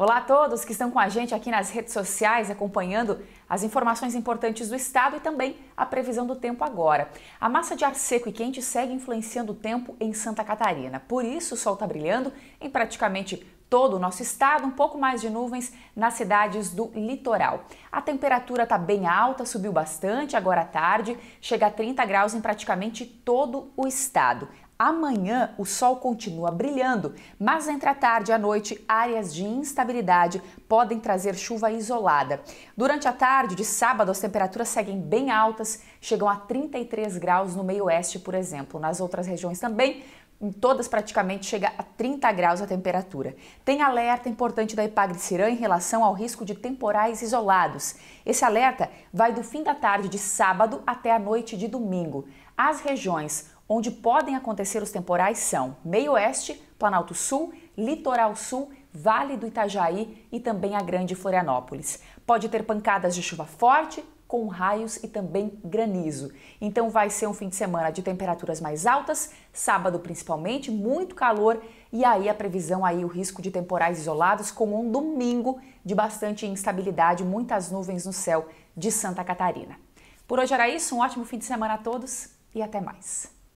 Olá a todos que estão com a gente aqui nas redes sociais acompanhando as informações importantes do estado e também a previsão do tempo agora. A massa de ar seco e quente segue influenciando o tempo em Santa Catarina. Por isso, o sol está brilhando em praticamente todo o nosso estado, um pouco mais de nuvens nas cidades do litoral. A temperatura está bem alta, subiu bastante agora à tarde, chega a 30 graus em praticamente todo o estado. Amanhã o sol continua brilhando, mas entre a tarde e a noite áreas de instabilidade podem trazer chuva isolada. Durante a tarde de sábado as temperaturas seguem bem altas, chegam a 33 graus no meio-oeste, por exemplo. Nas outras regiões também em todas praticamente chega a 30 graus a temperatura. Tem alerta importante da Ipagre Cirã em relação ao risco de temporais isolados. Esse alerta vai do fim da tarde de sábado até a noite de domingo. As regiões Onde podem acontecer os temporais são Meio Oeste, Planalto Sul, Litoral Sul, Vale do Itajaí e também a Grande Florianópolis. Pode ter pancadas de chuva forte, com raios e também granizo. Então vai ser um fim de semana de temperaturas mais altas, sábado principalmente, muito calor e aí a previsão aí o risco de temporais isolados com um domingo de bastante instabilidade, muitas nuvens no céu de Santa Catarina. Por hoje era isso, um ótimo fim de semana a todos e até mais.